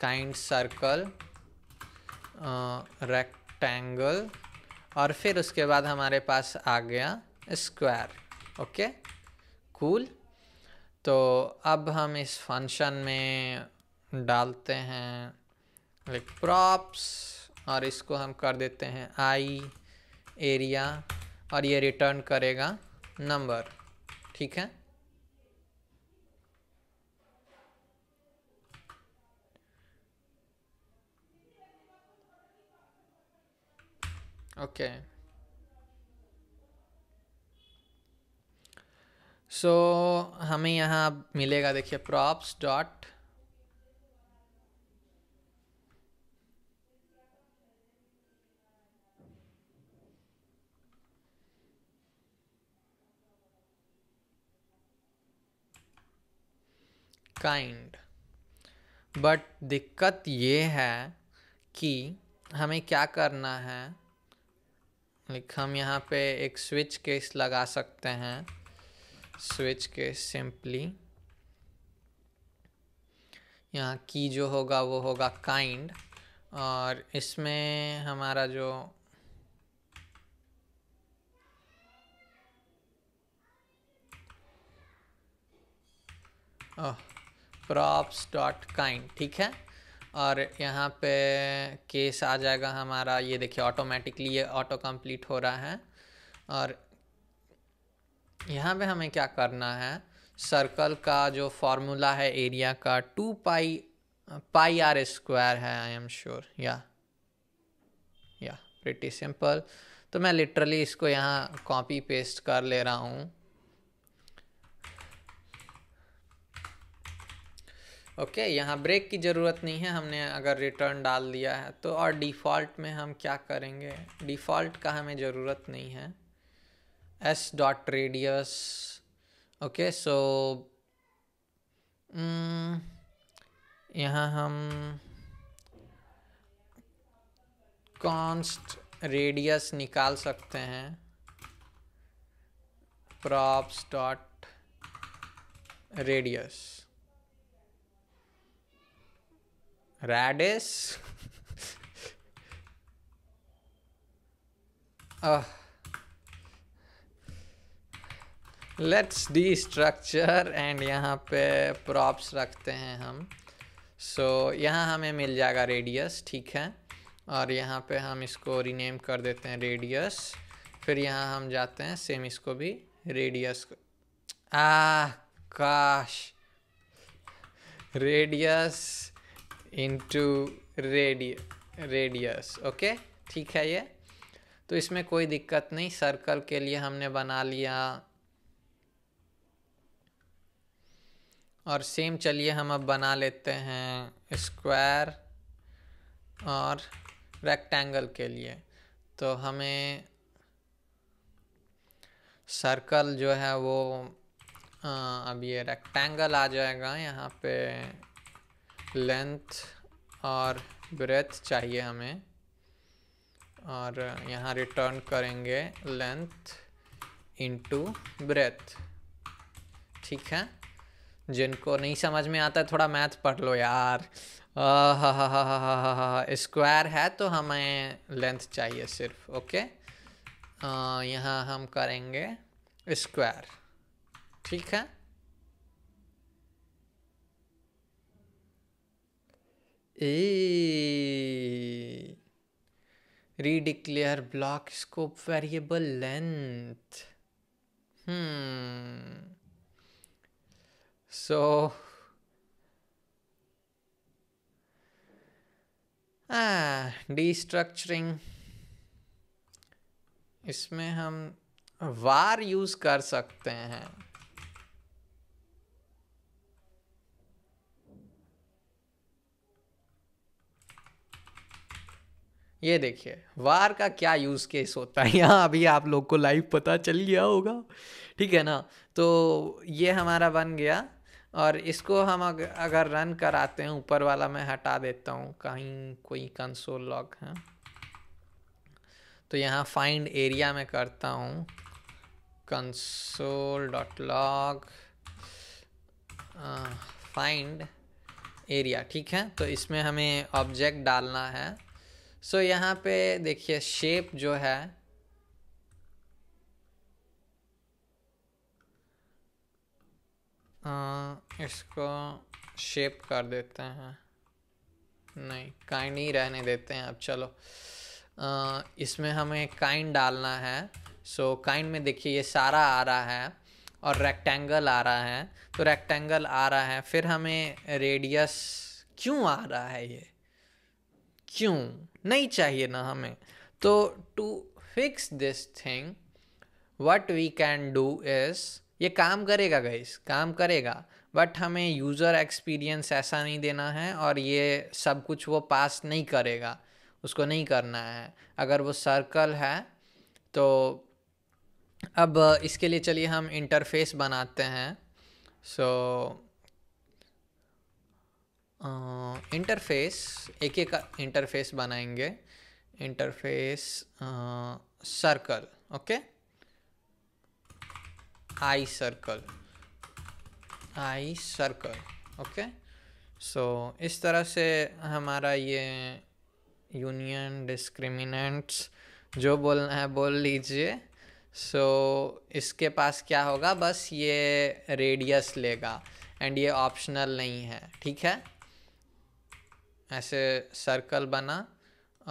काइंड सर्कल रेक्टेंगल और फिर उसके बाद हमारे पास आ गया स्क्वायर ओके कूल तो अब हम इस फंक्शन में डालते हैं लाइक प्रॉप्स और इसको हम कर देते हैं आई एरिया और ये रिटर्न करेगा नंबर ठीक है ओके okay. सो so, हमें यहाँ मिलेगा देखिए प्रॉप्स डॉट काइंड बट दिक्कत ये है कि हमें क्या करना है लाइक हम यहाँ पे एक स्विच केस लगा सकते हैं स्विच के सिंपली यहाँ की जो होगा वो होगा काइंड और इसमें हमारा जो प्रॉप्स डॉट काइंड ठीक है और यहाँ पे केस आ जाएगा हमारा ये देखिए ऑटोमेटिकली ये ऑटो कंप्लीट हो रहा है और यहाँ पे हमें क्या करना है सर्कल का जो फॉर्मूला है एरिया का two pi pi R square है आई एम श्योर या या प्रिटी सिंपल तो मैं लिटरली इसको यहाँ कॉपी पेस्ट कर ले रहा हूँ ओके okay, यहाँ ब्रेक की ज़रूरत नहीं है हमने अगर रिटर्न डाल दिया है तो और डिफ़ॉल्ट में हम क्या करेंगे डिफ़ॉल्ट का हमें ज़रूरत नहीं है s dot radius okay so um, यहाँ हम कॉन्स्ट रेडियस निकाल सकते हैं props dot radius radius let's destructure and यहाँ पे प्रॉप्स रखते हैं हम सो so, यहाँ हमें मिल जाएगा रेडियस ठीक है और यहाँ पे हम इसको रीनेम कर देते हैं रेडियस फिर यहाँ हम जाते हैं सेम इसको भी रेडियस आ काश radius into radius radius okay ठीक है ये तो इसमें कोई दिक्कत नहीं सर्कल के लिए हमने बना लिया और सेम चलिए हम अब बना लेते हैं स्क्वायर और रेक्टेंगल के लिए तो हमें सर्कल जो है वो आ, अब ये रेक्टेंगल आ जाएगा यहाँ पे लेंथ और ब्रेथ चाहिए हमें और यहाँ रिटर्न करेंगे लेंथ इनटू ब्रेथ ठीक है जिनको नहीं समझ में आता थोड़ा मैथ पढ़ लो यार स्क्वायर है तो हमें लेंथ चाहिए सिर्फ ओके यहाँ हम करेंगे स्क्वायर ठीक है a redeclare block scope variable length hmm So. Ah, destructuring. इसमें हम वार यूज कर सकते हैं ये देखिए वार का क्या यूज़ केस होता है यहाँ अभी आप लोग को लाइव पता चल गया होगा ठीक है ना तो ये हमारा बन गया और इसको हम अगर रन कराते हैं ऊपर वाला मैं हटा देता हूँ कहीं कोई कंसोल लॉक है तो यहाँ फाइंड एरिया में करता हूँ console dot log find area ठीक है तो इसमें हमें ऑब्जेक्ट डालना है सो so, यहाँ पे देखिए शेप जो है हाँ, इसको शेप कर देते हैं नहीं काइंड ही रहने देते हैं अब चलो इसमें हमें काइंड डालना है सो so, काइंड में देखिए ये सारा आ रहा है और रेक्टेंगल आ रहा है तो रेक्टेंगल आ रहा है फिर हमें रेडियस क्यों आ रहा है ये क्यों नहीं चाहिए ना हमें तो to fix this thing what we can do is ये काम करेगा गाइस काम करेगा बट हमें यूज़र एक्सपीरियंस ऐसा नहीं देना है और ये सब कुछ वो पास नहीं करेगा उसको नहीं करना है अगर वो सर्कल है तो अब इसके लिए चलिए हम इंटरफेस बनाते हैं सो so, इंटरफेस एक एक इंटरफेस बनाएंगे interface circle okay i circle i circle okay so इस तरह से हमारा ये यूनियन डिस्क्रिमिनेंट्स जो बोलना है बोल लीजिए सो so, इसके पास क्या होगा बस ये रेडियस लेगा एंड ये ऑप्शनल नहीं है ठीक है ऐसे सर्कल बना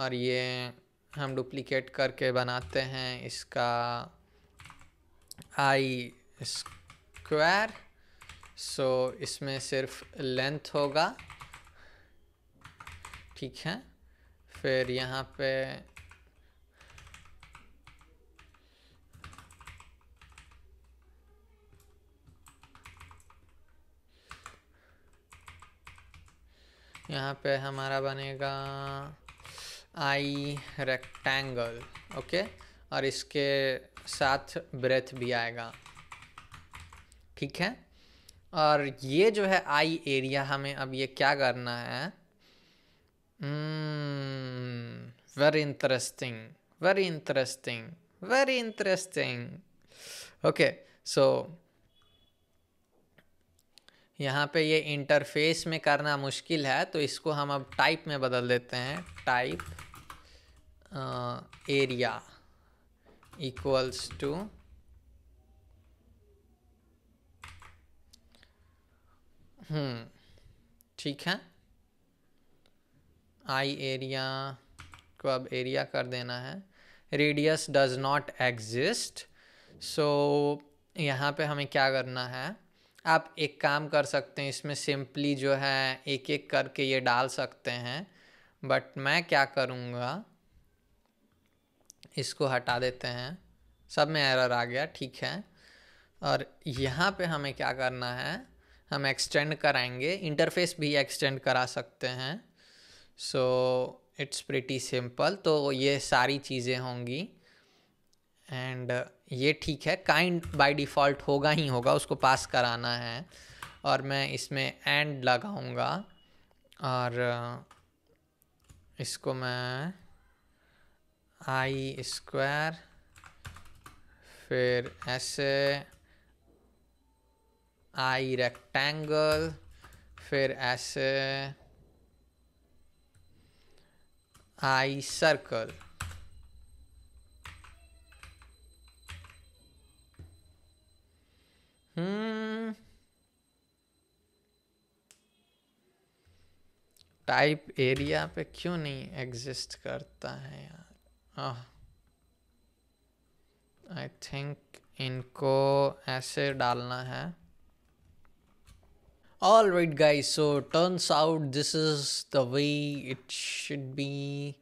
और ये हम डुप्लीकेट करके बनाते हैं इसका आई स्क्वायर सो इसमें सिर्फ लेंथ होगा ठीक है फिर यहाँ पे यहाँ पे हमारा बनेगा आई रेक्टेंगल ओके और इसके साथ ब्रेथ भी आएगा ठीक है और ये जो है आई एरिया हमें अब ये क्या करना है very interesting very interesting very interesting okay so यहाँ पे ये इंटरफेस में करना मुश्किल है तो इसको हम अब टाइप में बदल देते हैं type area uh, equals to hmm ठीक है आई एरिया को अब एरिया कर देना है radius does not exist so यहाँ पे हमें क्या करना है आप एक काम कर सकते हैं इसमें सिंपली जो है एक एक करके ये डाल सकते हैं बट मैं क्या करूँगा इसको हटा देते हैं सब में एरर आ गया ठीक है और यहाँ पे हमें क्या करना है हम एक्सटेंड कराएंगे इंटरफेस भी एक्सटेंड करा सकते हैं सो इट्स प्रिटी सिंपल तो ये सारी चीज़ें होंगी एंड ये ठीक है काइंड बाय डिफ़ॉल्ट होगा ही होगा उसको पास कराना है और मैं इसमें एंड लगाऊंगा और इसको मैं आई स्क्वायर फिर ऐसे आई रेक्टेंगल फिर ऐसे आई सर्कल टाइप एरिया पे क्यों नहीं एग्जिस्ट करता है यार आ, आई थिंक इनको ऐसे डालना है all right guys so turns out this is the way it should be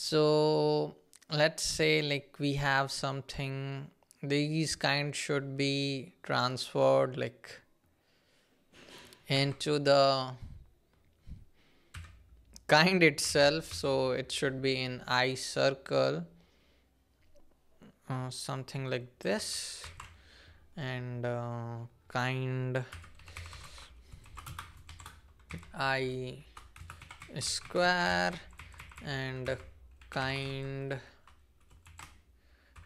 so let's say like we have something these kind should be transferred like into the kind itself so it should be in i circle uh, something like this and uh, kind i square and kind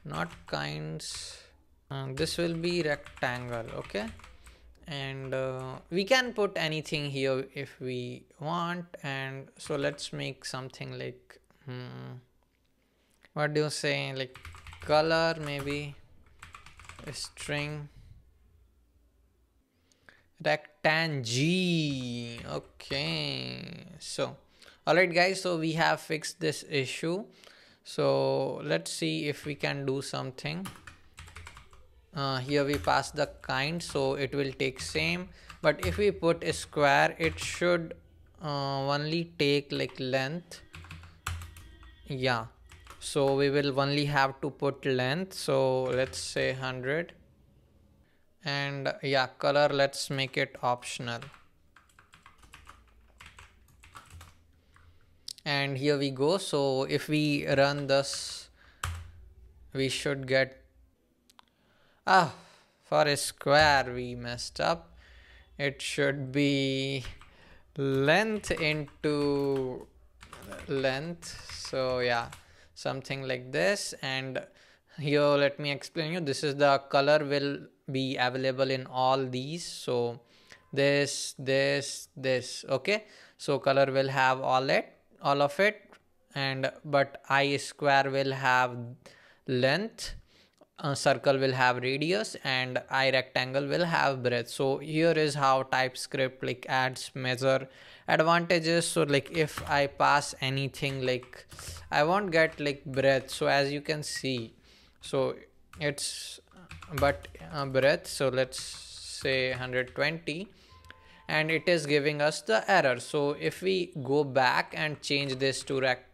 not kinds uh, this will be rectangle okay and uh, we can put anything here if we want and so let's make something like hmm, what do you say like color maybe a string rectangle. okay so all right guys so we have fixed this issue so let's see if we can do something uh, here we pass the kind so it will take same but if we put a square it should uh, only take like length yeah so we will only have to put length so let's say 100 and yeah color let's make it optional and here we go so if we run this we should get Ah, for a square we messed up. It should be length into length. So yeah, something like this. And here, let me explain you. This is the color will be available in all these. So this, this, this. Okay. So color will have all it, all of it. And but I square will have length a circle will have radius and i rectangle will have breadth so here is how typescript like adds measure advantages so like if i pass anything like i won't get like breadth so as you can see so it's but uh, breadth so let's say 120 and it is giving us the error so if we go back and change this to rect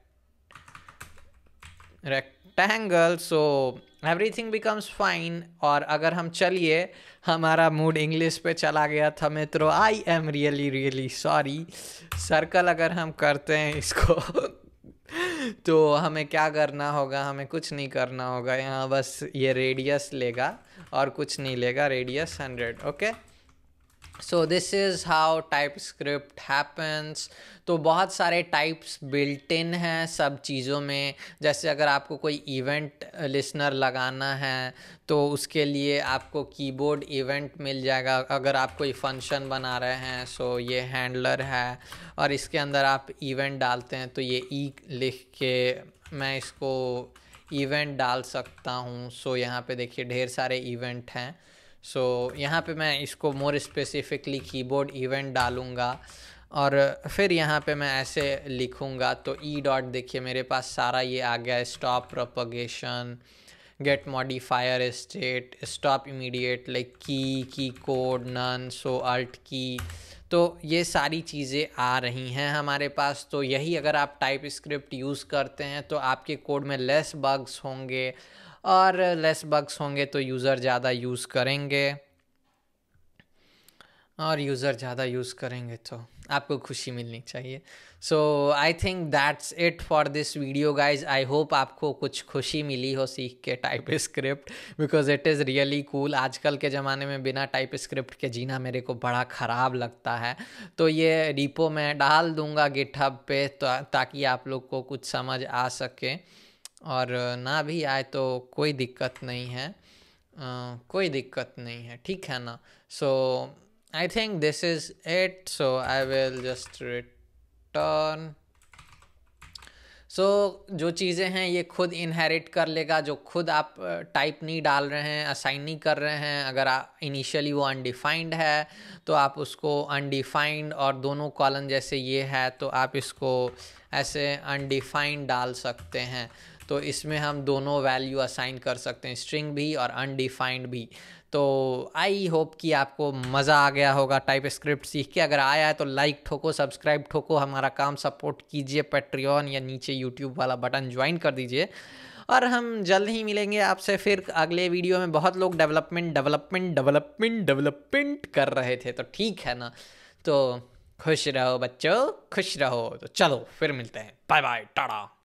rectangle so everything becomes fine और अगर हम चलिए हमारा mood English पे चला गया था मित्रों I am really really sorry circle अगर हम करते हैं इसको तो हमें क्या करना होगा हमें कुछ नहीं करना होगा यहाँ बस ये रेडियस लेगा और कुछ नहीं लेगा radius hundred okay so this is how TypeScript happens तो बहुत सारे टाइप्स बिल्ट इन हैं सब चीज़ों में जैसे अगर आपको कोई इवेंट लिसनर लगाना है तो उसके लिए आपको कीबोर्ड इवेंट मिल जाएगा अगर आप कोई फंक्शन बना रहे हैं सो ये हैंडलर है और इसके अंदर आप इवेंट डालते हैं तो ये ई e लिख के मैं इसको इवेंट डाल सकता हूँ सो यहाँ पे देखिए ढेर सारे इवेंट हैं सो so, यहाँ पे मैं इसको मोर स्पेसिफिकली कीबोर्ड इवेंट डालूँगा और फिर यहाँ पे मैं ऐसे लिखूँगा तो ई e डॉट देखिए मेरे पास सारा ये आ गया stop propagation get modifier state stop immediate like key key code none so alt की तो ये सारी चीज़ें आ रही हैं हमारे पास तो यही अगर आप टाइप स्क्रिप्ट यूज़ करते हैं तो आपके कोड में लेस बग्स होंगे और लेस बग्स होंगे तो यूज़र ज़्यादा यूज़ करेंगे और यूज़र ज़्यादा यूज़ करेंगे तो आपको खुशी मिलनी चाहिए so I think that's it for this video guys I hope आपको कुछ खुशी मिली हो सीख के TypeScript because it is really cool आजकल के ज़माने में बिना टाइप स्क्रिप्ट के जीना मेरे को बड़ा ख़राब लगता है तो ये रिपो मैं डाल दूँगा गिटहब पे तो ताकि आप लोग को कुछ समझ आ सके और ना भी आए तो कोई दिक्कत नहीं है आ, कोई दिक्कत नहीं है ठीक है ना so I think this is it so I will just return so जो चीज़ें हैं ये खुद इनहेरिट कर लेगा जो खुद आप टाइप नहीं डाल रहे हैं असाइन नहीं कर रहे हैं अगर आप इनिशियली वो अनडिफाइंड है तो आप उसको अनडिफाइंड और दोनों कॉलम जैसे ये है तो आप इसको ऐसे अनडिफाइंड डाल सकते हैं तो इसमें हम दोनों वैल्यू असाइन कर सकते हैं स्ट्रिंग भी और अनडिफाइंड भी तो आई होप कि आपको मज़ा आ गया होगा टाइप स्क्रिप्ट सीख के अगर आया है तो लाइक ठोको सब्सक्राइब ठोको हमारा काम सपोर्ट कीजिए पेट्रियन या नीचे यूट्यूब वाला बटन ज्वाइन कर दीजिए और हम जल्द ही मिलेंगे आपसे फिर अगले वीडियो में बहुत लोग डेवलपमेंट डेवलपमेंट डेवलपमेंट डेवलपमेंट कर रहे थे तो ठीक है ना तो खुश रहो बच्चों खुश रहो तो चलो फिर मिलते हैं बाय बाय टाटा